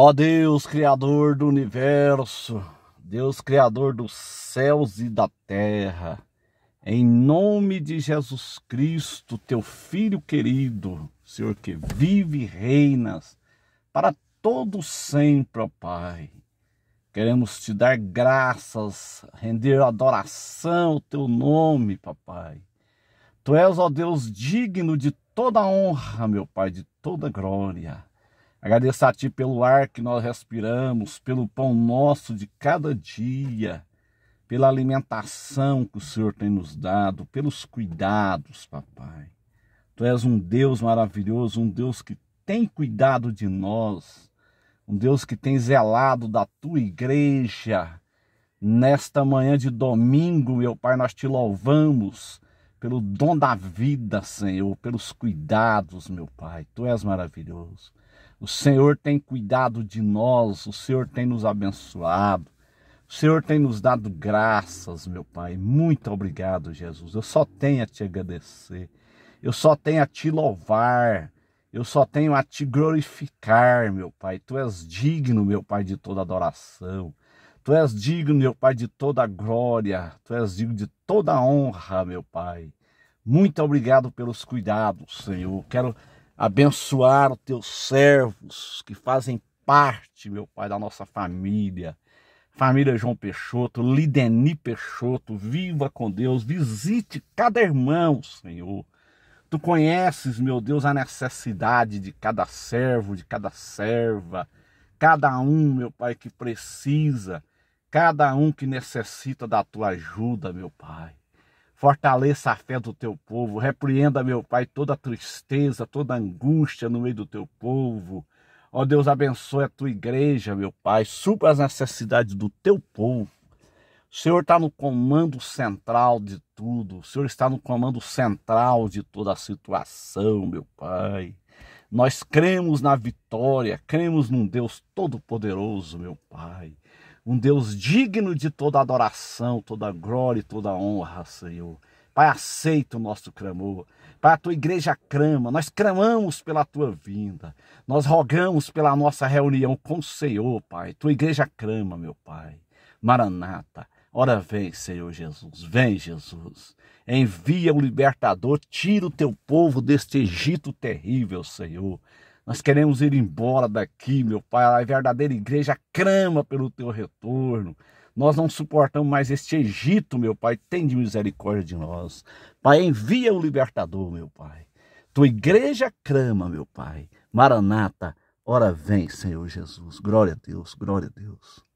Ó Deus, Criador do universo, Deus, Criador dos céus e da terra, em nome de Jesus Cristo, teu Filho querido, Senhor que vive e reinas, para todo sempre, ó Pai. Queremos te dar graças, render adoração ao teu nome, papai. Tu és, ó Deus, digno de toda honra, meu Pai, de toda glória. Agradeço a Ti pelo ar que nós respiramos, pelo pão nosso de cada dia, pela alimentação que o Senhor tem nos dado, pelos cuidados, papai. Tu és um Deus maravilhoso, um Deus que tem cuidado de nós, um Deus que tem zelado da tua igreja. Nesta manhã de domingo, meu Pai, nós te louvamos pelo dom da vida, Senhor, pelos cuidados, meu Pai. Tu és maravilhoso. O Senhor tem cuidado de nós, o Senhor tem nos abençoado, o Senhor tem nos dado graças, meu Pai. Muito obrigado, Jesus. Eu só tenho a te agradecer, eu só tenho a te louvar, eu só tenho a te glorificar, meu Pai. Tu és digno, meu Pai, de toda adoração. Tu és digno, meu Pai, de toda glória. Tu és digno de toda honra, meu Pai. Muito obrigado pelos cuidados, Senhor. Quero abençoar os teus servos que fazem parte, meu Pai, da nossa família. Família João Peixoto, Lideni Peixoto, viva com Deus, visite cada irmão, Senhor. Tu conheces, meu Deus, a necessidade de cada servo, de cada serva, cada um, meu Pai, que precisa, cada um que necessita da tua ajuda, meu Pai. Fortaleça a fé do teu povo. Repreenda, meu Pai, toda tristeza, toda angústia no meio do teu povo. Ó Deus, abençoe a tua igreja, meu Pai. Supra as necessidades do teu povo. O Senhor está no comando central de tudo. O Senhor está no comando central de toda a situação, meu Pai. Nós cremos na vitória, cremos num Deus todo-poderoso, meu Pai. Um Deus digno de toda adoração, toda glória e toda honra, Senhor. Pai, aceita o nosso clamor. Pai, a tua igreja crama, nós clamamos pela tua vinda. Nós rogamos pela nossa reunião com o Senhor, Pai. Tua igreja crama, meu Pai. Maranata. Ora, vem, Senhor Jesus, vem, Jesus. Envia o libertador, tira o teu povo deste Egito terrível, Senhor. Nós queremos ir embora daqui, meu Pai. A verdadeira igreja crama pelo teu retorno. Nós não suportamos mais este Egito, meu Pai. Tem de misericórdia de nós. Pai, envia o libertador, meu Pai. Tua igreja crama, meu Pai. Maranata, ora vem, Senhor Jesus. Glória a Deus, glória a Deus.